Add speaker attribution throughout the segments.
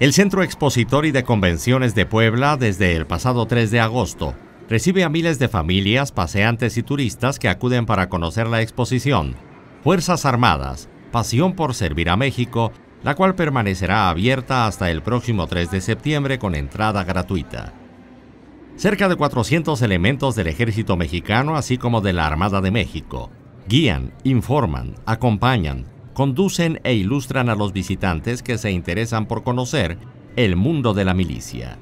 Speaker 1: El Centro Expositor y de Convenciones de Puebla, desde el pasado 3 de agosto, recibe a miles de familias, paseantes y turistas que acuden para conocer la exposición Fuerzas Armadas, Pasión por Servir a México, la cual permanecerá abierta hasta el próximo 3 de septiembre con entrada gratuita. Cerca de 400 elementos del ejército mexicano, así como de la Armada de México, guían, informan, acompañan, conducen e ilustran a los visitantes que se interesan por conocer el mundo de la milicia.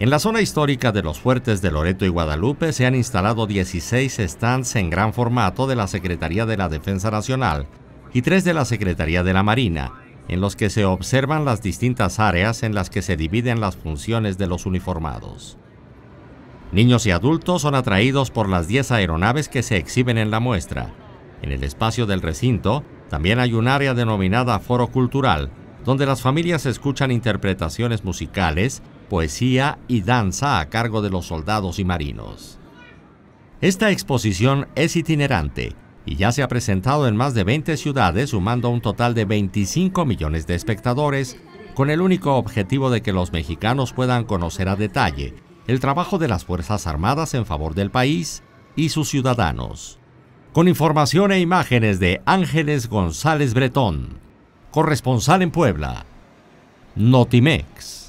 Speaker 1: En la zona histórica de los fuertes de Loreto y Guadalupe se han instalado 16 stands en gran formato de la Secretaría de la Defensa Nacional y tres de la Secretaría de la Marina, en los que se observan las distintas áreas en las que se dividen las funciones de los uniformados. Niños y adultos son atraídos por las 10 aeronaves que se exhiben en la muestra. En el espacio del recinto también hay un área denominada Foro Cultural, donde las familias escuchan interpretaciones musicales, poesía y danza a cargo de los soldados y marinos. Esta exposición es itinerante y ya se ha presentado en más de 20 ciudades, sumando un total de 25 millones de espectadores, con el único objetivo de que los mexicanos puedan conocer a detalle el trabajo de las Fuerzas Armadas en favor del país y sus ciudadanos con información e imágenes de Ángeles González Bretón, corresponsal en Puebla, Notimex.